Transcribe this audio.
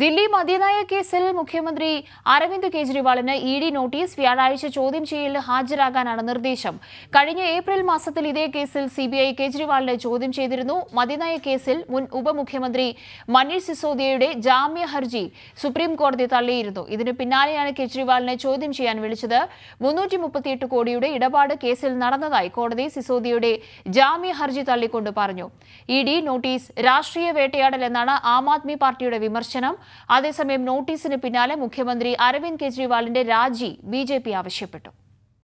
ദില്ലി മദ്യനയ കേസിൽ മുഖ്യമന്ത്രി അരവിന്ദ് കെജ്രിവാളിന് ഇ ഡി നോട്ടീസ് വ്യാഴാഴ്ച ചോദ്യം ചെയ്യലിന് ഹാജരാകാനാണ് നിർദ്ദേശം കഴിഞ്ഞ ഏപ്രിൽ മാസത്തിൽ ഇതേ കേസിൽ സിബിഐ കെജ്രിവാളിനെ ചോദ്യം ചെയ്തിരുന്നു മദ്യനയ കേസിൽ മുൻ ഉപമുഖ്യമന്ത്രി മനീഷ് സിസോദിയയുടെ ജാമ്യ ഹർജി സുപ്രീം കോടതി തള്ളിയിരുന്നു ഇതിനു പിന്നാലെയാണ് കെജ്രിവാളിനെ ചോദ്യം ചെയ്യാൻ വിളിച്ചത് മുന്നൂറ്റി കോടിയുടെ ഇടപാട് കേസിൽ നടന്നതായി കോടതി സിസോദിയയുടെ ജാമ്യ ഹർജി തള്ളിക്കൊണ്ട് പറഞ്ഞു ഇ ഡി നോട്ടീസ് രാഷ്ട്രീയ വേട്ടയാടൽ എന്നാണ് ആം ആദ്മി പാർട്ടിയുടെ വിമർശനം അതേസമയം നോട്ടീസിന് പിന്നാലെ മുഖ്യമന്ത്രി അരവിന്ദ് കെജ്രിവാളിന്റെ രാജി ബി ആവശ്യപ്പെട്ടു